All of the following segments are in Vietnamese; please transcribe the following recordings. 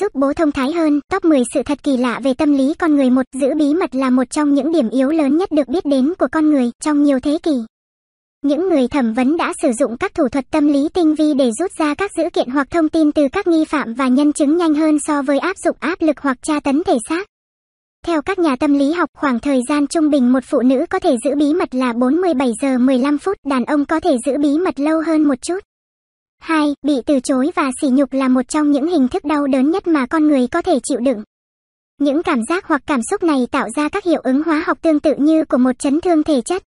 giúp bố thông thái hơn. Top 10 sự thật kỳ lạ về tâm lý con người một giữ bí mật là một trong những điểm yếu lớn nhất được biết đến của con người trong nhiều thế kỷ. Những người thẩm vấn đã sử dụng các thủ thuật tâm lý tinh vi để rút ra các dữ kiện hoặc thông tin từ các nghi phạm và nhân chứng nhanh hơn so với áp dụng áp lực hoặc tra tấn thể xác. Theo các nhà tâm lý học, khoảng thời gian trung bình một phụ nữ có thể giữ bí mật là 47 giờ 15 phút, đàn ông có thể giữ bí mật lâu hơn một chút. 2. Bị từ chối và sỉ nhục là một trong những hình thức đau đớn nhất mà con người có thể chịu đựng. Những cảm giác hoặc cảm xúc này tạo ra các hiệu ứng hóa học tương tự như của một chấn thương thể chất.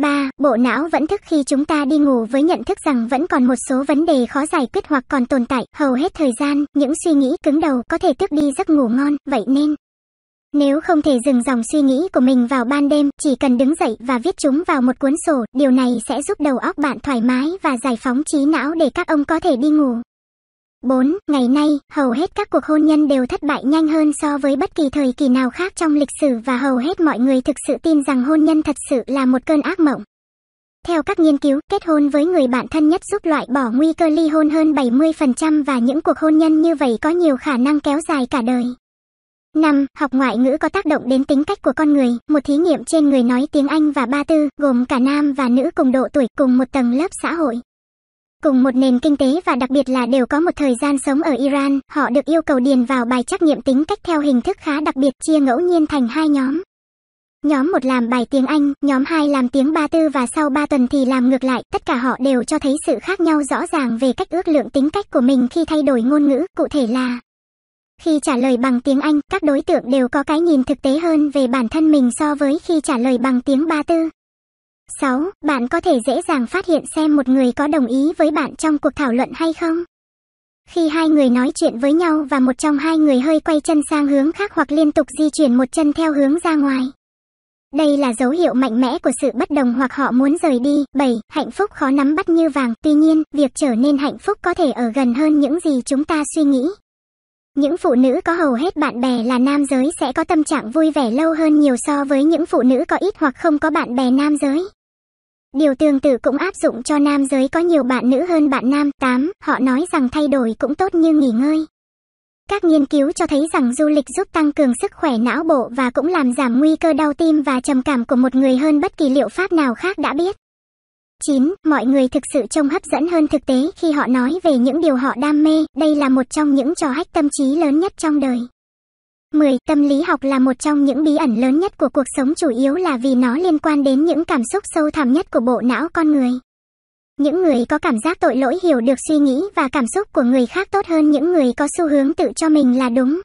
3. Bộ não vẫn thức khi chúng ta đi ngủ với nhận thức rằng vẫn còn một số vấn đề khó giải quyết hoặc còn tồn tại. Hầu hết thời gian, những suy nghĩ cứng đầu có thể tước đi giấc ngủ ngon, vậy nên nếu không thể dừng dòng suy nghĩ của mình vào ban đêm, chỉ cần đứng dậy và viết chúng vào một cuốn sổ, điều này sẽ giúp đầu óc bạn thoải mái và giải phóng trí não để các ông có thể đi ngủ. 4. Ngày nay, hầu hết các cuộc hôn nhân đều thất bại nhanh hơn so với bất kỳ thời kỳ nào khác trong lịch sử và hầu hết mọi người thực sự tin rằng hôn nhân thật sự là một cơn ác mộng. Theo các nghiên cứu, kết hôn với người bạn thân nhất giúp loại bỏ nguy cơ ly hôn hơn 70% và những cuộc hôn nhân như vậy có nhiều khả năng kéo dài cả đời. 5. Học ngoại ngữ có tác động đến tính cách của con người. Một thí nghiệm trên người nói tiếng Anh và Ba Tư, gồm cả nam và nữ cùng độ tuổi, cùng một tầng lớp xã hội. Cùng một nền kinh tế và đặc biệt là đều có một thời gian sống ở Iran, họ được yêu cầu điền vào bài trắc nghiệm tính cách theo hình thức khá đặc biệt chia ngẫu nhiên thành hai nhóm. Nhóm một làm bài tiếng Anh, nhóm 2 làm tiếng Ba Tư và sau 3 tuần thì làm ngược lại, tất cả họ đều cho thấy sự khác nhau rõ ràng về cách ước lượng tính cách của mình khi thay đổi ngôn ngữ, cụ thể là khi trả lời bằng tiếng Anh, các đối tượng đều có cái nhìn thực tế hơn về bản thân mình so với khi trả lời bằng tiếng Ba Tư. 6. Bạn có thể dễ dàng phát hiện xem một người có đồng ý với bạn trong cuộc thảo luận hay không. Khi hai người nói chuyện với nhau và một trong hai người hơi quay chân sang hướng khác hoặc liên tục di chuyển một chân theo hướng ra ngoài. Đây là dấu hiệu mạnh mẽ của sự bất đồng hoặc họ muốn rời đi. 7. Hạnh phúc khó nắm bắt như vàng. Tuy nhiên, việc trở nên hạnh phúc có thể ở gần hơn những gì chúng ta suy nghĩ. Những phụ nữ có hầu hết bạn bè là nam giới sẽ có tâm trạng vui vẻ lâu hơn nhiều so với những phụ nữ có ít hoặc không có bạn bè nam giới. Điều tương tự cũng áp dụng cho nam giới có nhiều bạn nữ hơn bạn nam. 8. Họ nói rằng thay đổi cũng tốt như nghỉ ngơi. Các nghiên cứu cho thấy rằng du lịch giúp tăng cường sức khỏe não bộ và cũng làm giảm nguy cơ đau tim và trầm cảm của một người hơn bất kỳ liệu pháp nào khác đã biết. 9. Mọi người thực sự trông hấp dẫn hơn thực tế khi họ nói về những điều họ đam mê, đây là một trong những trò hách tâm trí lớn nhất trong đời. 10. Tâm lý học là một trong những bí ẩn lớn nhất của cuộc sống chủ yếu là vì nó liên quan đến những cảm xúc sâu thẳm nhất của bộ não con người. Những người có cảm giác tội lỗi hiểu được suy nghĩ và cảm xúc của người khác tốt hơn những người có xu hướng tự cho mình là đúng,